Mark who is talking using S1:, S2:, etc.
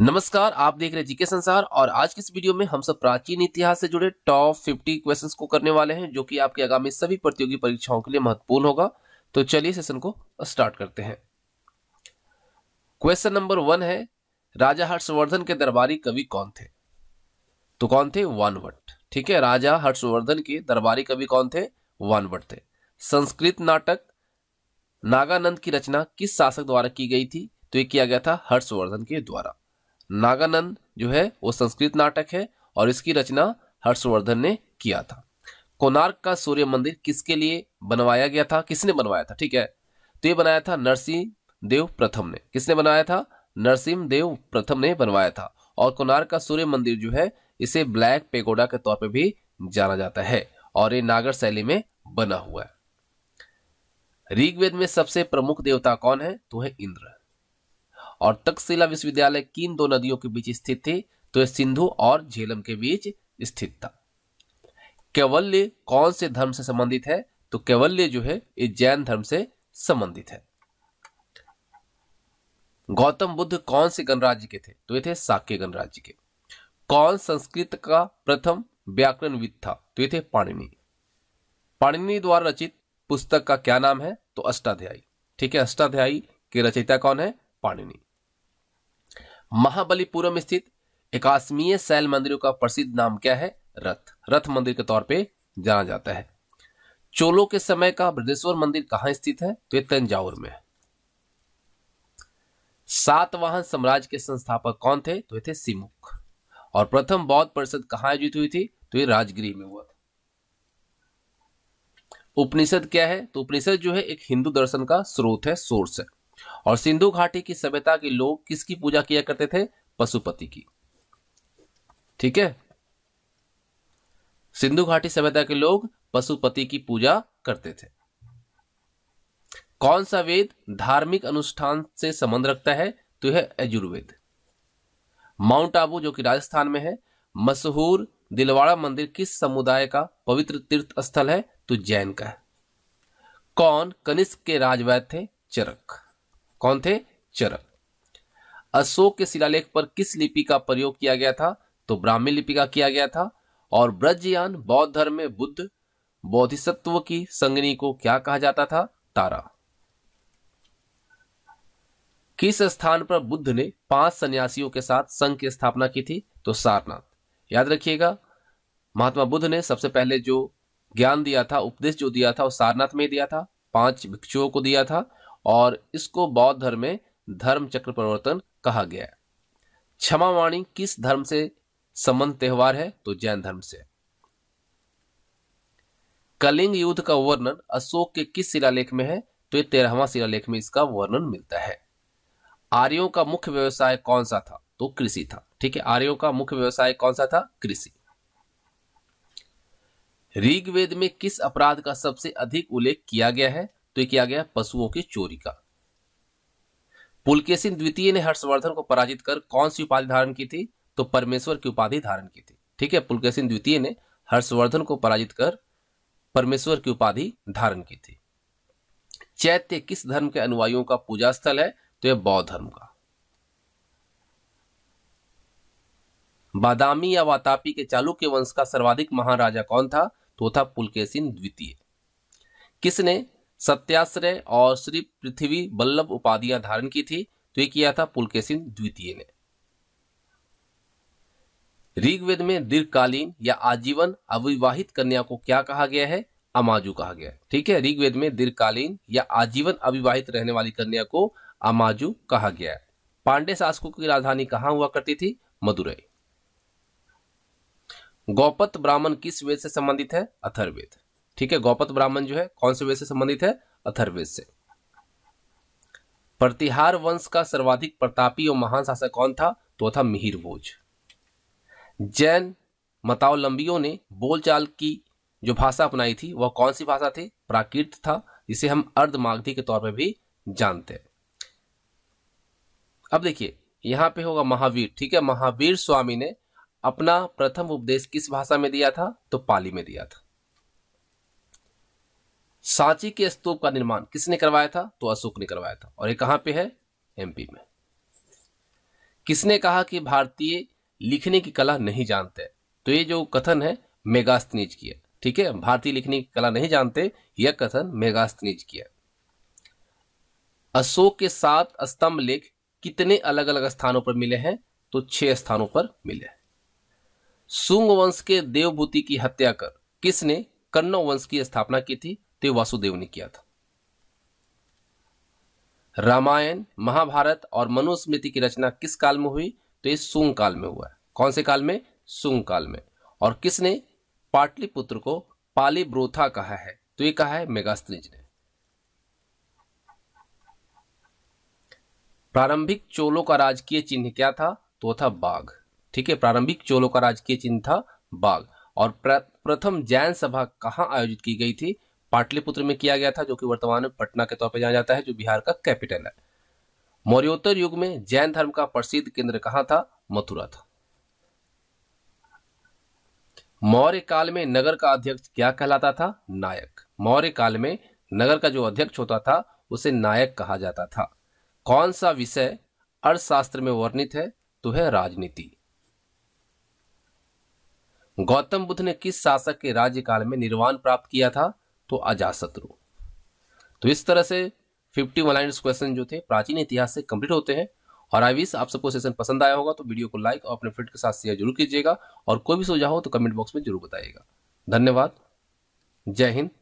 S1: नमस्कार आप देख रहे हैं जीके संसार और आज की इस वीडियो में हम सब प्राचीन इतिहास से जुड़े टॉप 50 क्वेश्चंस को करने वाले हैं जो कि आपके आगामी सभी प्रतियोगी परीक्षाओं के लिए महत्वपूर्ण होगा तो चलिए सेशन को स्टार्ट करते हैं क्वेश्चन नंबर वन है राजा हर्षवर्धन के दरबारी कवि कौन थे तो कौन थे वानवट ठीक है राजा हर्षवर्धन के दरबारी कवि कौन थे वानवट थे संस्कृत नाटक नागानंद की रचना किस शासक द्वारा की गई थी तो ये किया गया था हर्षवर्धन के द्वारा नागानंद जो है वो संस्कृत नाटक है और इसकी रचना हर्षवर्धन ने किया था कोणार्क का सूर्य मंदिर किसके लिए बनवाया गया था किसने बनवाया था ठीक है तो ये बनाया था नरसिंह देव प्रथम ने किसने बनवाया था नरसिंह देव प्रथम ने बनवाया था और कोणार्क का सूर्य मंदिर जो है इसे ब्लैक पेगोडा के तौर पर भी जाना जाता है और ये नागर शैली में बना हुआ है ऋग्वेद में सबसे प्रमुख देवता कौन है तो है इंद्र और तक्षशिला विश्वविद्यालय किन दो नदियों के बीच स्थित थे तो यह सिंधु और झेलम के बीच स्थित था कैवल्य कौन से धर्म से संबंधित है तो कैवल्य जो है ये जैन धर्म से संबंधित है गौतम बुद्ध कौन से गणराज्य के थे तो ये थे साक्य गणराज्य के कौन संस्कृत का प्रथम व्याकरणविद था तो ये थे पाणिनि पाणिनि द्वारा रचित पुस्तक का क्या नाम है तो अष्टाध्यायी ठीक है अष्टाध्यायी के रचयिता कौन है पाणिनि महाबलीपुरम स्थित एकाश्मीय शैल मंदिरों का प्रसिद्ध नाम क्या है रथ रथ मंदिर के तौर पे जाना जाता है चोलों के समय का बृदेश्वर मंदिर कहां स्थित है तो ये में सातवाहन साम्राज्य के संस्थापक कौन थे तो ये थे सिमुख और प्रथम बौद्ध परिषद कहाँ आयोजित हुई थी तो ये राजगिरी में हुआ था उपनिषद क्या है तो उपनिषद जो है एक हिंदू दर्शन का स्रोत है सोर्स है और सिंधु घाटी की सभ्यता के लोग किसकी पूजा किया करते थे पशुपति की ठीक है सिंधु घाटी सभ्यता के लोग पशुपति की पूजा करते थे कौन सा वेद धार्मिक अनुष्ठान से संबंध रखता है तो यह यजुर्वेद माउंट आबू जो कि राजस्थान में है मशहूर दिलवाड़ा मंदिर किस समुदाय का पवित्र तीर्थ स्थल है तो जैन का है कौन कनिष्क के राजवैद थे चरक कौन थे चरक अशोक के शिलालेख पर किस लिपि का प्रयोग किया गया था तो ब्राह्मी लिपि का किया गया था और ब्रजयान बौद्ध धर्म में बुद्ध बोधिसत्व की संगनी को क्या कहा जाता था तारा किस स्थान पर बुद्ध ने पांच सन्यासियों के साथ संघ की स्थापना की थी तो सारनाथ याद रखिएगा महात्मा बुद्ध ने सबसे पहले जो ज्ञान दिया था उपदेश जो दिया था वो सारनाथ में दिया था पांच भिक्षुओं को दिया था और इसको बौद्ध धर्म में धर्म चक्र परिवर्तन कहा गया है क्षमा वाणी किस धर्म से संबंध त्यौहार है तो जैन धर्म से कलिंग युद्ध का वर्णन अशोक के किस शिलालेख में है तो ये तेरहवा शिलालेख में इसका वर्णन मिलता है आर्यों का मुख्य व्यवसाय कौन सा था तो कृषि था ठीक है आर्यों का मुख्य व्यवसाय कौन सा था कृषि ऋग्वेद में किस अपराध का सबसे अधिक उल्लेख किया गया है तो किया गया पशुओं की चोरी का पुलकेशिन द्वितीय ने हर्षवर्धन को पराजित कर कौन सी उपाधि धारण की थी तो परमेश्वर की उपाधि धारण की थी ठीक है पुलकेशिन द्वितीय ने हर्षवर्धन को पराजित कर परमेश्वर की उपाधि धारण की थी चैत्य किस धर्म के अनुयायियों का पूजा स्थल है तो यह बौद्ध धर्म का बादामी या वातापी के चालुक्य वंश का सर्वाधिक महाराजा कौन था तो था पुलकेशिन द्वितीय किसने सत्याश्रय और श्री पृथ्वी बल्लभ उपाधियां धारण की थी तो ये किया था पुलकेशिन द्वितीय ने ऋग्वेद में दीर्घकालीन या आजीवन अविवाहित कन्या को क्या कहा गया है अमाजू कहा गया है ठीक है ऋग्वेद में दीर्घकालीन या आजीवन अविवाहित रहने वाली कन्या को अमाजू कहा गया है पांडे शासकों की राजधानी कहां हुआ करती थी मदुरई गौपत ब्राह्मण किस वेद से संबंधित है अथर्वेद ठीक है गौपत ब्राह्मण जो है कौन से वेद से संबंधित है अथर्वेद से प्रतिहार वंश का सर्वाधिक प्रतापी और महान शासक कौन था तो था मिहिर भोज जैन मतावलंबियों ने बोलचाल की जो भाषा अपनाई थी वह कौन सी भाषा थी प्राकृत था जिसे हम अर्धमागधी के तौर पर भी जानते हैं अब देखिए यहां पे होगा महावीर ठीक है महावीर स्वामी ने अपना प्रथम उपदेश किस भाषा में दिया था तो पाली में दिया था सांची के स्तूप का निर्माण किसने करवाया था तो अशोक ने करवाया था और ये कहां पे है एमपी में किसने कहा कि भारतीय लिखने की कला नहीं जानते तो ये जो कथन है मेगास्तनीज की है ठीक है भारतीय लिखने की कला नहीं जानते यह कथन मेगास्तनीज की है अशोक के सात स्तंभ लेख कितने अलग अलग स्थानों पर मिले हैं तो छह स्थानों पर मिले सुंग वंश के देवभूति की हत्या कर किसने कन्नौ वंश की स्थापना की थी तो वासुदेव ने किया था रामायण महाभारत और मनुस्मृति की रचना किस काल में हुई तो ये सुंग काल में हुआ है कौन से काल में सुंग काल में और किसने पाटलिपुत्र को पाली ब्रोथा कहा है तो ये कहा है मेगास्त्रीज ने प्रारंभिक चोलों का राजकीय चिन्ह क्या था तो था बाघ ठीक है प्रारंभिक चोलों का राजकीय चिन्ह था बाघ और प्रथम जैन सभा कहां आयोजित की गई थी पाटलिपुत्र में किया गया था जो कि वर्तमान में पटना के तौर पर जाना जाता है जो बिहार का कैपिटल है मौर्योत्तर युग में जैन धर्म का प्रसिद्ध केंद्र कहां था मथुरा था मौर्य काल में नगर का अध्यक्ष क्या कहलाता था नायक मौर्य काल में नगर का जो अध्यक्ष होता था उसे नायक कहा जाता था कौन सा विषय अर्थशास्त्र में वर्णित है तो है राजनीति गौतम बुद्ध ने किस शासक के राज्यकाल में निर्वाण प्राप्त किया था तो अजाशत्रु तो इस तरह से फिफ्टी वन लाइन क्वेश्चन जो थे प्राचीन इतिहास से कंप्लीट होते हैं और आई विश आप सबको सेशन पसंद आया होगा तो वीडियो को लाइक और अपने फ्रेंड के साथ शेयर जरूर कीजिएगा और कोई भी सुझाव हो तो कमेंट बॉक्स में जरूर बताइएगा धन्यवाद जय हिंद